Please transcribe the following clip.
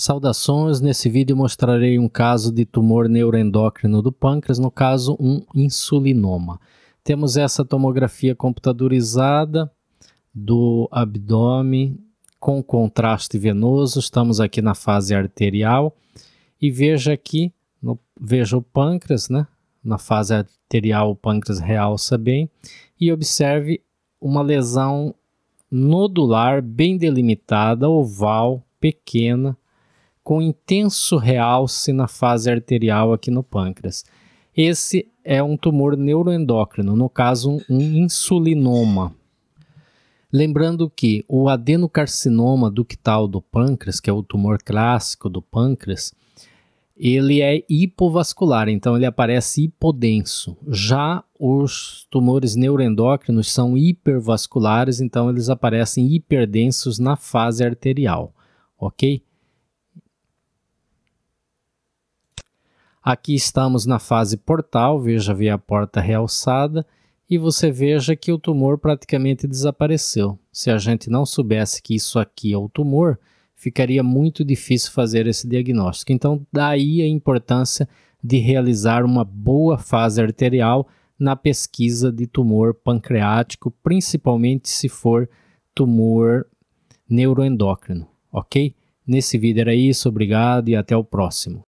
Saudações, nesse vídeo mostrarei um caso de tumor neuroendócrino do pâncreas, no caso um insulinoma. Temos essa tomografia computadorizada do abdômen com contraste venoso, estamos aqui na fase arterial e veja aqui, no, veja o pâncreas, né? Na fase arterial o pâncreas realça bem e observe uma lesão nodular bem delimitada, oval, pequena, com intenso realce na fase arterial aqui no pâncreas. Esse é um tumor neuroendócrino, no caso, um insulinoma. Lembrando que o adenocarcinoma ductal do pâncreas, que é o tumor clássico do pâncreas, ele é hipovascular, então ele aparece hipodenso. Já os tumores neuroendócrinos são hipervasculares, então eles aparecem hiperdensos na fase arterial, ok? Aqui estamos na fase portal, veja via a porta realçada, e você veja que o tumor praticamente desapareceu. Se a gente não soubesse que isso aqui é o tumor, ficaria muito difícil fazer esse diagnóstico. Então, daí a importância de realizar uma boa fase arterial na pesquisa de tumor pancreático, principalmente se for tumor neuroendócrino, ok? Nesse vídeo era isso, obrigado e até o próximo.